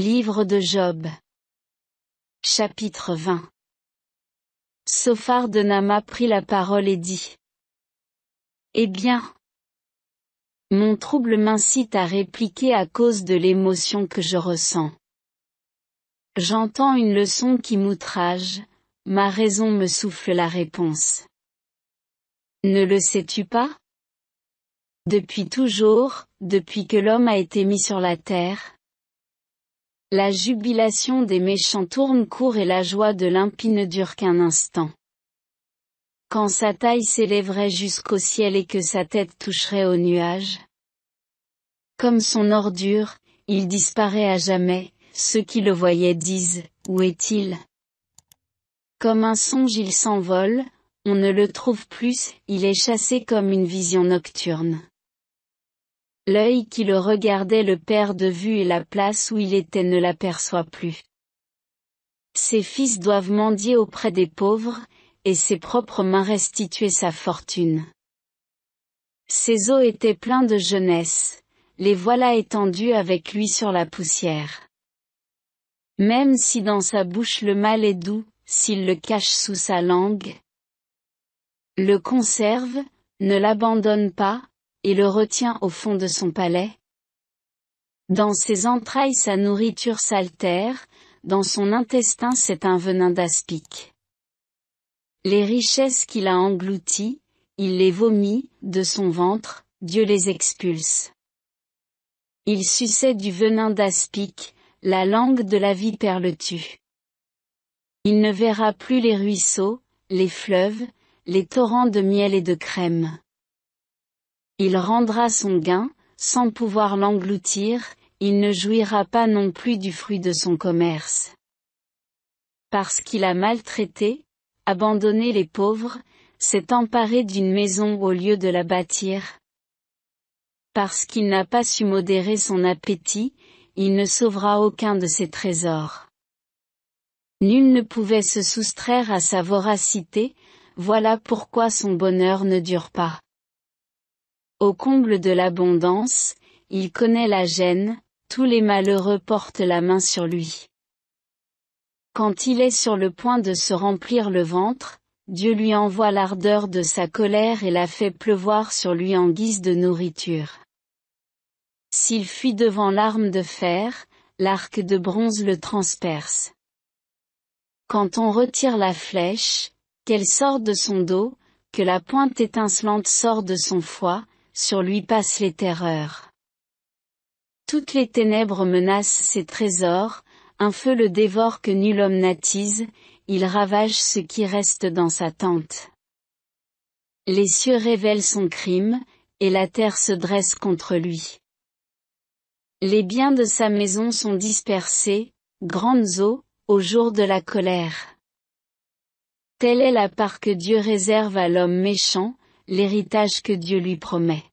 Livre de Job Chapitre 20 Sophar de Nama prit la parole et dit Eh bien Mon trouble m'incite à répliquer à cause de l'émotion que je ressens. J'entends une leçon qui m'outrage, ma raison me souffle la réponse. Ne le sais-tu pas Depuis toujours, depuis que l'homme a été mis sur la terre, la jubilation des méchants tourne court et la joie de l'impie ne dure qu'un instant. Quand sa taille s'élèverait jusqu'au ciel et que sa tête toucherait aux nuages, comme son ordure, il disparaît à jamais, ceux qui le voyaient disent, où est-il Comme un songe il s'envole, on ne le trouve plus, il est chassé comme une vision nocturne. L'œil qui le regardait le perd de vue et la place où il était ne l'aperçoit plus. Ses fils doivent mendier auprès des pauvres, et ses propres mains restituer sa fortune. Ses os étaient pleins de jeunesse, les voilà étendus avec lui sur la poussière. Même si dans sa bouche le mal est doux, s'il le cache sous sa langue, le conserve, ne l'abandonne pas, il le retient au fond de son palais Dans ses entrailles sa nourriture s'altère, dans son intestin c'est un venin d'aspic. Les richesses qu'il a englouties, il les vomit, de son ventre, Dieu les expulse. Il suçait du venin d'aspic, la langue de la vie perle tue. Il ne verra plus les ruisseaux, les fleuves, les torrents de miel et de crème il rendra son gain, sans pouvoir l'engloutir, il ne jouira pas non plus du fruit de son commerce. Parce qu'il a maltraité, abandonné les pauvres, s'est emparé d'une maison au lieu de la bâtir. Parce qu'il n'a pas su modérer son appétit, il ne sauvera aucun de ses trésors. Nul ne pouvait se soustraire à sa voracité, voilà pourquoi son bonheur ne dure pas. Au comble de l'abondance, il connaît la gêne, tous les malheureux portent la main sur lui. Quand il est sur le point de se remplir le ventre, Dieu lui envoie l'ardeur de sa colère et la fait pleuvoir sur lui en guise de nourriture. S'il fuit devant l'arme de fer, l'arc de bronze le transperce. Quand on retire la flèche, qu'elle sort de son dos, que la pointe étincelante sort de son foie, sur lui passent les terreurs. Toutes les ténèbres menacent ses trésors, un feu le dévore que nul homme n'attise, il ravage ce qui reste dans sa tente. Les cieux révèlent son crime, et la terre se dresse contre lui. Les biens de sa maison sont dispersés, grandes eaux, au jour de la colère. Telle est la part que Dieu réserve à l'homme méchant, l'héritage que Dieu lui promet.